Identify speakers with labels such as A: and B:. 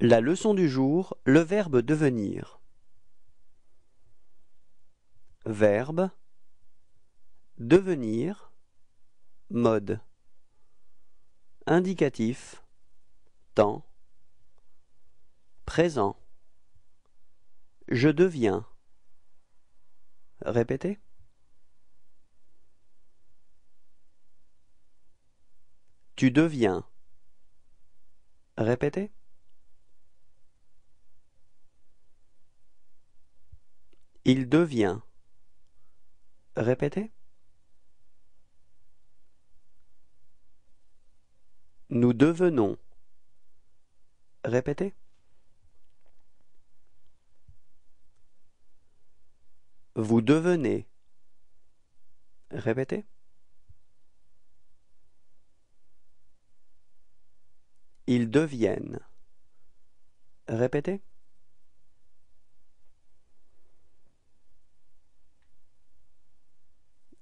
A: La leçon du jour, le verbe devenir. Verbe devenir mode indicatif temps présent je deviens répétez tu deviens répétez Il devient. Répétez. Nous devenons. Répétez. Vous devenez. Répétez. Ils deviennent. Répétez.